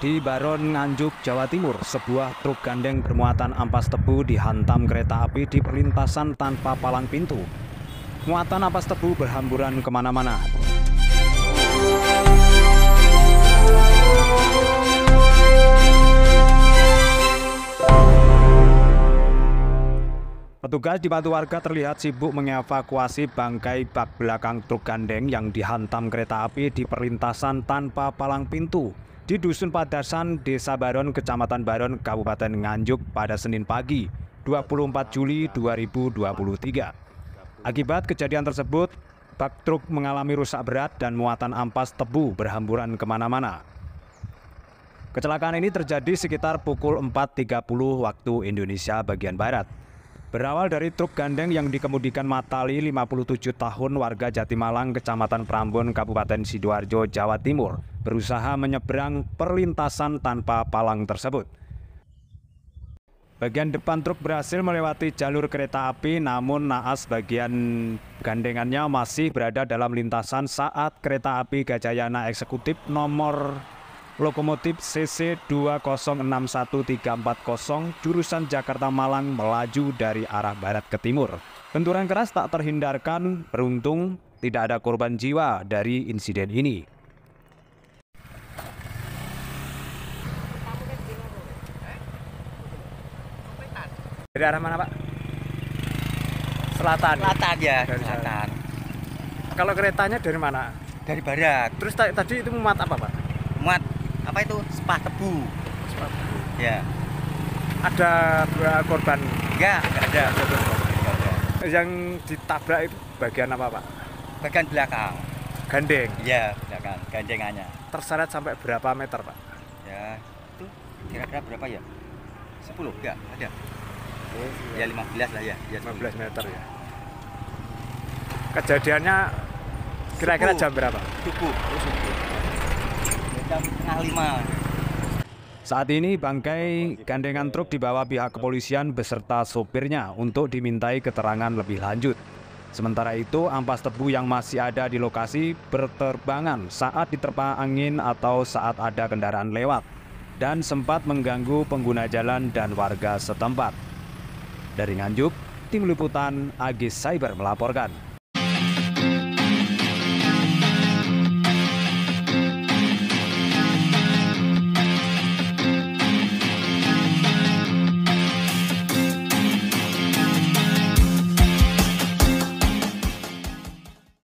Di Baron Nganjuk, Jawa Timur, sebuah truk gandeng bermuatan ampas tebu dihantam kereta api di perlintasan tanpa palang pintu. Muatan ampas tebu berhamburan kemana-mana. Petugas dibantu warga terlihat sibuk mengevakuasi bangkai bak belakang truk gandeng yang dihantam kereta api di perlintasan tanpa palang pintu di Dusun Padasan, Desa Baron, Kecamatan Baron, Kabupaten Nganjuk pada Senin pagi, 24 Juli 2023. Akibat kejadian tersebut, bak truk mengalami rusak berat dan muatan ampas tebu berhamburan kemana-mana. Kecelakaan ini terjadi sekitar pukul 4.30 waktu Indonesia bagian Barat. Berawal dari truk gandeng yang dikemudikan Matali 57 tahun warga Jatimalang Kecamatan Prambon Kabupaten Sidoarjo Jawa Timur berusaha menyeberang perlintasan tanpa palang tersebut. Bagian depan truk berhasil melewati jalur kereta api namun naas bagian gandengannya masih berada dalam lintasan saat kereta api Gajayana Eksekutif nomor Lokomotif CC 2061340 jurusan Jakarta Malang melaju dari arah barat ke timur. Benturan keras tak terhindarkan, beruntung tidak ada korban jiwa dari insiden ini. Dari arah mana, Pak? Selatan. Selatan ya, dari selatan. Kalau keretanya dari mana? Dari barat. Terus tadi itu muat apa, Pak? Muat apa itu spa tebu spa tebu ya ada korban ya ada, ada. korban. yang ditabrak itu bagian apa pak bagian belakang gandeng ya belakang gandengannya terseret sampai berapa meter pak ya itu kira-kira berapa ya 10 ya ada oh, iya. ya. lima 15 lah ya, ya belas 15 meter ya kejadiannya kira-kira jam berapa subuh oh, subuh jam setengah lima. Saat ini bangkai gandengan truk dibawa pihak kepolisian beserta sopirnya untuk dimintai keterangan lebih lanjut. Sementara itu, ampas tebu yang masih ada di lokasi berterbangan saat diterpa angin atau saat ada kendaraan lewat dan sempat mengganggu pengguna jalan dan warga setempat. Dari Nganjuk, Tim Liputan Agis Cyber melaporkan.